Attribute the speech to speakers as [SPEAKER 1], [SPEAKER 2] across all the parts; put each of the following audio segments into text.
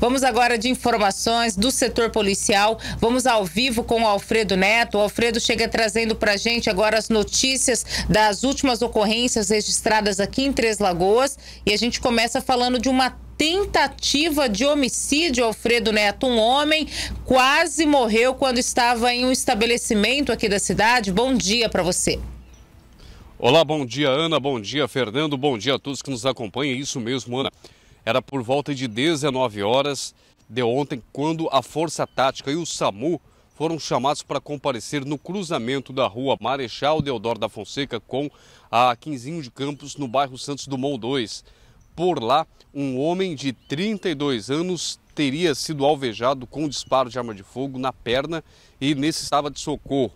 [SPEAKER 1] Vamos agora de informações do setor policial. Vamos ao vivo com o Alfredo Neto. O Alfredo chega trazendo para a gente agora as notícias das últimas ocorrências registradas aqui em Três Lagoas. E a gente começa falando de uma tentativa de homicídio, Alfredo Neto. Um homem quase morreu quando estava em um estabelecimento aqui da cidade. Bom dia para você.
[SPEAKER 2] Olá, bom dia, Ana. Bom dia, Fernando. Bom dia a todos que nos acompanham. É isso mesmo, Ana. Era por volta de 19 horas de ontem, quando a Força Tática e o SAMU foram chamados para comparecer no cruzamento da rua Marechal Deodoro da Fonseca com a Quinzinho de Campos, no bairro Santos Dumont 2. Por lá, um homem de 32 anos teria sido alvejado com um disparo de arma de fogo na perna e necessitava de socorro.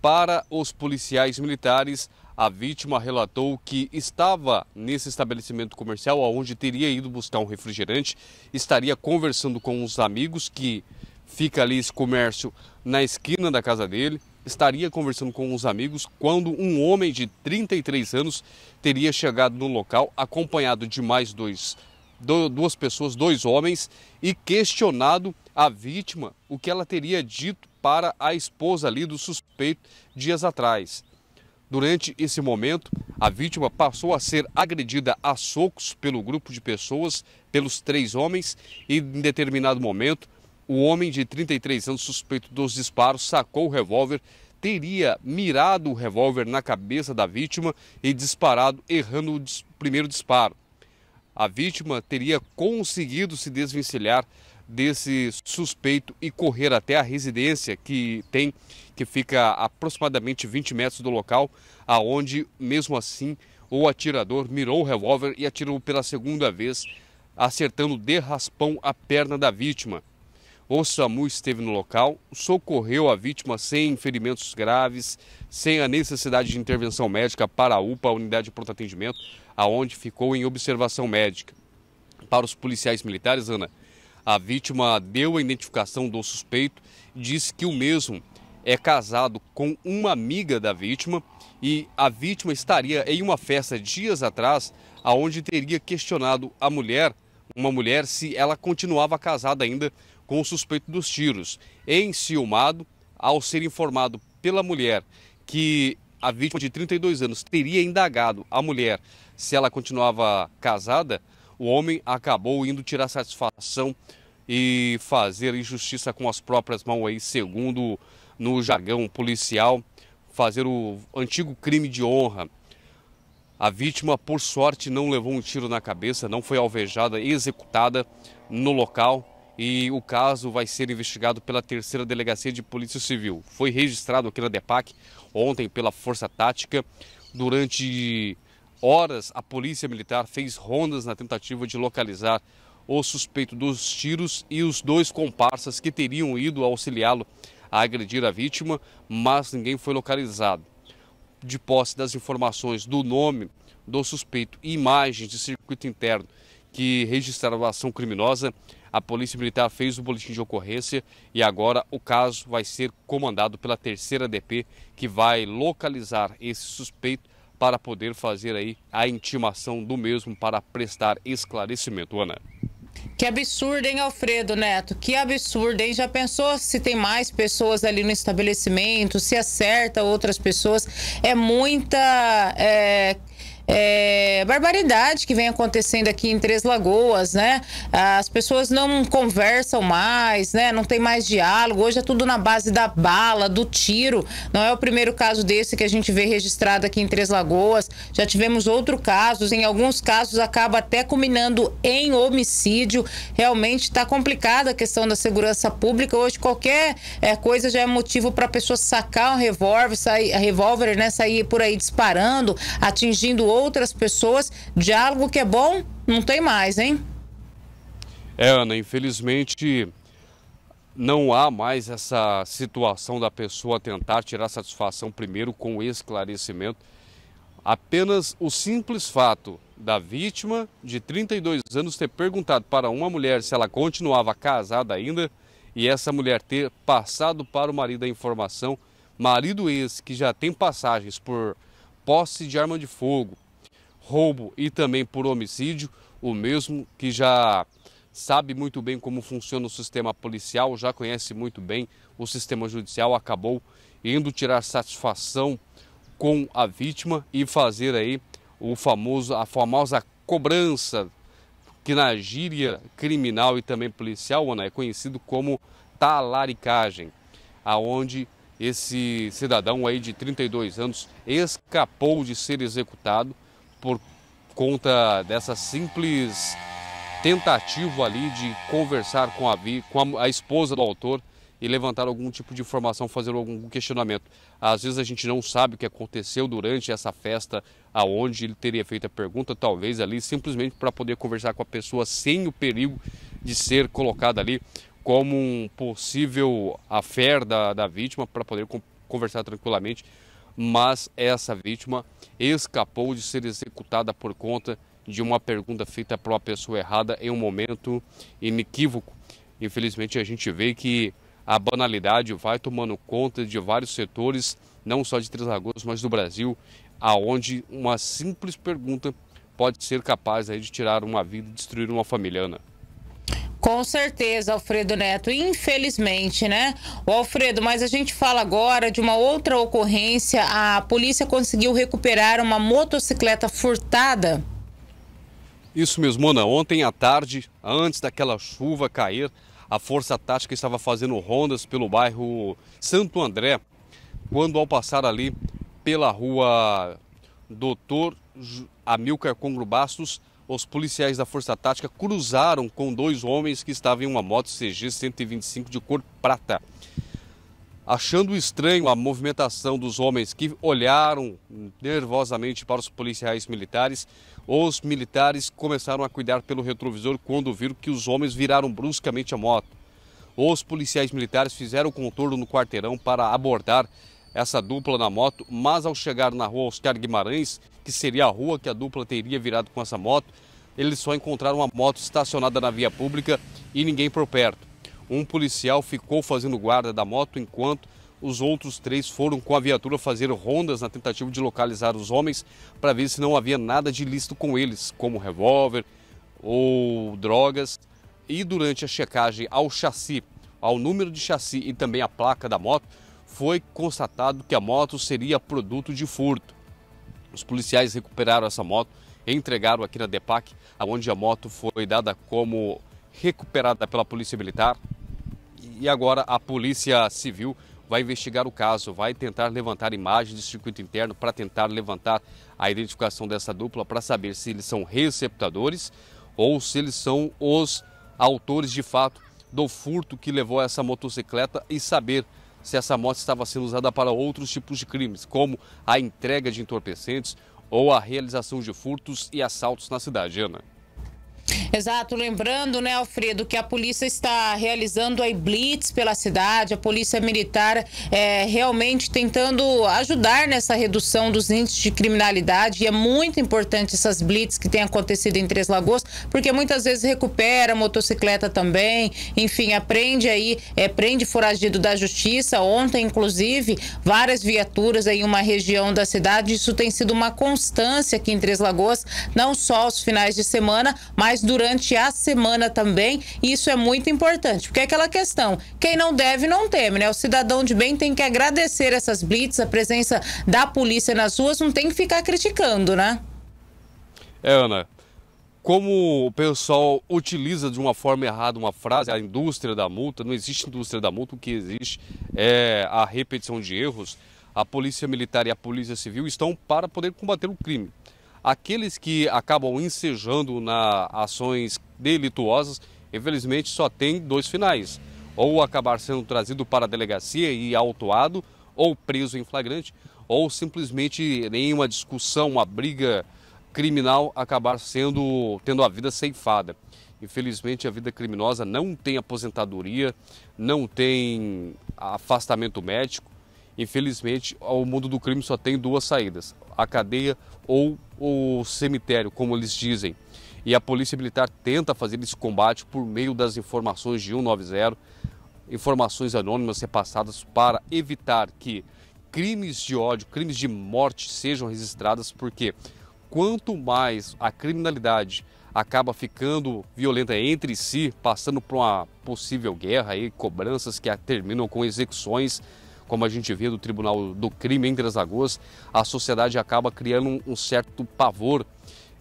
[SPEAKER 2] Para os policiais militares, a vítima relatou que estava nesse estabelecimento comercial onde teria ido buscar um refrigerante, estaria conversando com os amigos que fica ali esse comércio na esquina da casa dele, estaria conversando com os amigos quando um homem de 33 anos teria chegado no local acompanhado de mais dois duas pessoas, dois homens, e questionado a vítima o que ela teria dito para a esposa ali do suspeito dias atrás. Durante esse momento, a vítima passou a ser agredida a socos pelo grupo de pessoas, pelos três homens, e em determinado momento, o homem de 33 anos suspeito dos disparos sacou o revólver, teria mirado o revólver na cabeça da vítima e disparado, errando o primeiro disparo. A vítima teria conseguido se desvencilhar desse suspeito e correr até a residência que tem, que fica a aproximadamente 20 metros do local, aonde, mesmo assim, o atirador mirou o revólver e atirou pela segunda vez, acertando de raspão a perna da vítima. O SAMU esteve no local, socorreu a vítima sem ferimentos graves, sem a necessidade de intervenção médica para a UPA, a Unidade de Pronto Atendimento, aonde ficou em observação médica. Para os policiais militares, Ana, a vítima deu a identificação do suspeito, disse que o mesmo é casado com uma amiga da vítima e a vítima estaria em uma festa dias atrás, aonde teria questionado a mulher, uma mulher, se ela continuava casada ainda com o suspeito dos tiros. Enciumado, ao ser informado pela mulher que a vítima de 32 anos teria indagado a mulher se ela continuava casada, o homem acabou indo tirar satisfação e fazer injustiça com as próprias mãos aí, segundo no jargão policial, fazer o antigo crime de honra. A vítima, por sorte, não levou um tiro na cabeça, não foi alvejada e executada no local. E o caso vai ser investigado pela terceira delegacia de Polícia Civil. Foi registrado aqui na DEPAC ontem pela Força Tática. Durante horas, a Polícia Militar fez rondas na tentativa de localizar o suspeito dos tiros e os dois comparsas que teriam ido auxiliá-lo a agredir a vítima, mas ninguém foi localizado. De posse das informações do nome do suspeito e imagens de circuito interno que registraram a ação criminosa, a Polícia Militar fez o boletim de ocorrência e agora o caso vai ser comandado pela terceira DP, que vai localizar esse suspeito para poder fazer aí a intimação do mesmo para prestar esclarecimento, Ana.
[SPEAKER 1] Que absurdo, hein, Alfredo Neto? Que absurdo, hein? Já pensou se tem mais pessoas ali no estabelecimento, se acerta outras pessoas? É muita. É é, barbaridade que vem acontecendo aqui em Três Lagoas, né? As pessoas não conversam mais, né? Não tem mais diálogo. Hoje é tudo na base da bala, do tiro. Não é o primeiro caso desse que a gente vê registrado aqui em Três Lagoas. Já tivemos outros casos. Em alguns casos acaba até culminando em homicídio. Realmente está complicada a questão da segurança pública. Hoje qualquer é, coisa já é motivo para a pessoa sacar um revólver, sair, revólver, né? Sair por aí disparando, atingindo outro outras pessoas. Diálogo que é bom, não tem mais, hein?
[SPEAKER 2] É, Ana, infelizmente não há mais essa situação da pessoa tentar tirar satisfação primeiro com esclarecimento. Apenas o simples fato da vítima de 32 anos ter perguntado para uma mulher se ela continuava casada ainda e essa mulher ter passado para o marido a informação, marido esse que já tem passagens por posse de arma de fogo, roubo e também por homicídio, o mesmo que já sabe muito bem como funciona o sistema policial, já conhece muito bem o sistema judicial, acabou indo tirar satisfação com a vítima e fazer aí o famoso a famosa cobrança que na gíria criminal e também policial, Ana, é conhecido como talaricagem, aonde esse cidadão aí de 32 anos escapou de ser executado por conta dessa simples tentativa ali de conversar com a, vi, com a, a esposa do autor e levantar algum tipo de informação, fazer algum questionamento. Às vezes a gente não sabe o que aconteceu durante essa festa, aonde ele teria feito a pergunta, talvez ali, simplesmente para poder conversar com a pessoa sem o perigo de ser colocada ali como um possível afer da, da vítima, para poder conversar tranquilamente mas essa vítima escapou de ser executada por conta de uma pergunta feita para uma pessoa errada em um momento inequívoco. Infelizmente, a gente vê que a banalidade vai tomando conta de vários setores, não só de Três Lagoas, mas do Brasil, aonde uma simples pergunta pode ser capaz aí, de tirar uma vida e destruir uma família. Ana.
[SPEAKER 1] Com certeza, Alfredo Neto, infelizmente, né? O Alfredo, mas a gente fala agora de uma outra ocorrência. A polícia conseguiu recuperar uma motocicleta furtada.
[SPEAKER 2] Isso mesmo, Ana. Ontem à tarde, antes daquela chuva cair, a Força Tática estava fazendo rondas pelo bairro Santo André, quando ao passar ali pela rua Doutor Amilcar Congro Bastos, os policiais da Força Tática cruzaram com dois homens que estavam em uma moto CG 125 de cor prata. Achando estranho a movimentação dos homens que olharam nervosamente para os policiais militares, os militares começaram a cuidar pelo retrovisor quando viram que os homens viraram bruscamente a moto. Os policiais militares fizeram o contorno no quarteirão para abordar essa dupla na moto, mas ao chegar na rua Oscar Guimarães, que seria a rua que a dupla teria virado com essa moto, eles só encontraram uma moto estacionada na via pública e ninguém por perto. Um policial ficou fazendo guarda da moto enquanto os outros três foram com a viatura fazer rondas na tentativa de localizar os homens para ver se não havia nada de ilícito com eles, como revólver ou drogas. E durante a checagem ao chassi, ao número de chassi e também à placa da moto, foi constatado que a moto seria produto de furto. Os policiais recuperaram essa moto, entregaram aqui na DEPAC, onde a moto foi dada como recuperada pela Polícia Militar. E agora a Polícia Civil vai investigar o caso, vai tentar levantar imagens de circuito interno para tentar levantar a identificação dessa dupla para saber se eles são receptadores ou se eles são os autores de fato do furto que levou essa motocicleta e saber se essa moto estava sendo usada para outros tipos de crimes, como a entrega de entorpecentes ou a realização de furtos e assaltos na cidade, Ana.
[SPEAKER 1] Exato, lembrando, né, Alfredo, que a polícia está realizando aí blitz pela cidade, a polícia militar é, realmente tentando ajudar nessa redução dos índices de criminalidade e é muito importante essas blitz que têm acontecido em Três Lagoas, porque muitas vezes recupera motocicleta também, enfim, aprende aí, é, prende foragido da justiça, ontem inclusive, várias viaturas aí em uma região da cidade, isso tem sido uma constância aqui em Três Lagoas, não só os finais de semana, mas durante a semana também. E isso é muito importante, porque é aquela questão: quem não deve, não teme, né? O cidadão de bem tem que agradecer essas blitz, a presença da polícia nas ruas, não tem que ficar criticando, né?
[SPEAKER 2] É, Ana. Como o pessoal utiliza de uma forma errada uma frase, a indústria da multa, não existe indústria da multa, o que existe é a repetição de erros. A Polícia Militar e a Polícia Civil estão para poder combater o crime aqueles que acabam ensejando na ações delituosas, infelizmente só tem dois finais: ou acabar sendo trazido para a delegacia e autuado, ou preso em flagrante, ou simplesmente nenhuma discussão, uma briga criminal acabar sendo tendo a vida ceifada. Infelizmente, a vida criminosa não tem aposentadoria, não tem afastamento médico. Infelizmente, o mundo do crime só tem duas saídas: a cadeia ou o cemitério, como eles dizem. E a Polícia Militar tenta fazer esse combate por meio das informações de 190. Informações anônimas repassadas para evitar que crimes de ódio, crimes de morte sejam registradas, porque quanto mais a criminalidade acaba ficando violenta entre si, passando por uma possível guerra e cobranças que terminam com execuções, como a gente vê do Tribunal do Crime em Três Lagoas, a sociedade acaba criando um certo pavor.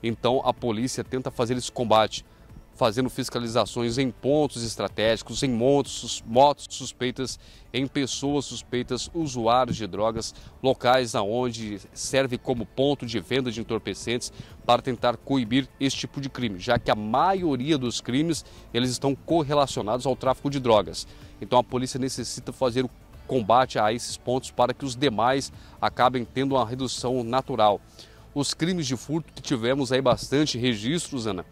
[SPEAKER 2] Então a polícia tenta fazer esse combate, fazendo fiscalizações em pontos estratégicos, em montos, motos suspeitas, em pessoas suspeitas, usuários de drogas, locais aonde serve como ponto de venda de entorpecentes para tentar coibir esse tipo de crime, já que a maioria dos crimes eles estão correlacionados ao tráfico de drogas. Então a polícia necessita fazer o combate a esses pontos para que os demais acabem tendo uma redução natural. Os crimes de furto que tivemos aí bastante registros, Ana,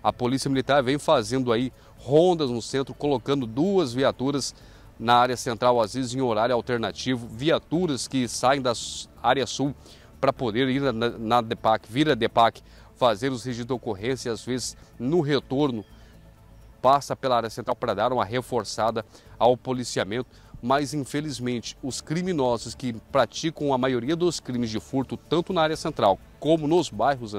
[SPEAKER 2] a Polícia Militar vem fazendo aí rondas no centro, colocando duas viaturas na área central, às vezes em horário alternativo, viaturas que saem da área sul para poder ir na, na DEPAC, vir a DEPAC, fazer os registros de ocorrência e às vezes no retorno passa pela área central para dar uma reforçada ao policiamento, mas infelizmente os criminosos que praticam a maioria dos crimes de furto, tanto na área central como nos bairros,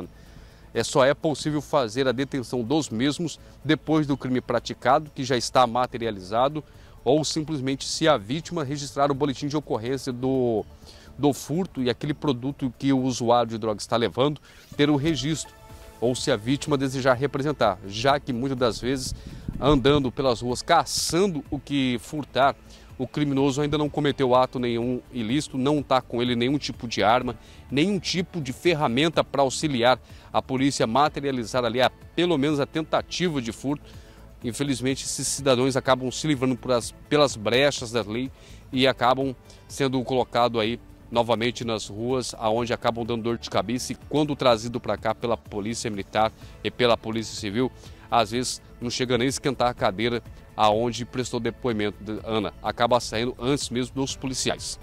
[SPEAKER 2] é, só é possível fazer a detenção dos mesmos depois do crime praticado, que já está materializado, ou simplesmente se a vítima registrar o boletim de ocorrência do, do furto e aquele produto que o usuário de droga está levando, ter o registro, ou se a vítima desejar representar, já que muitas das vezes andando pelas ruas caçando o que furtar, o criminoso ainda não cometeu ato nenhum ilícito, não está com ele nenhum tipo de arma, nenhum tipo de ferramenta para auxiliar a polícia a materializar ali a, é pelo menos a tentativa de furto. Infelizmente, esses cidadãos acabam se livrando as, pelas brechas da lei e acabam sendo colocados aí novamente nas ruas, aonde acabam dando dor de cabeça e quando trazido para cá pela polícia militar e pela polícia civil, às vezes não chega nem a esquentar a cadeira aonde prestou depoimento, Ana, acaba saindo antes mesmo dos policiais.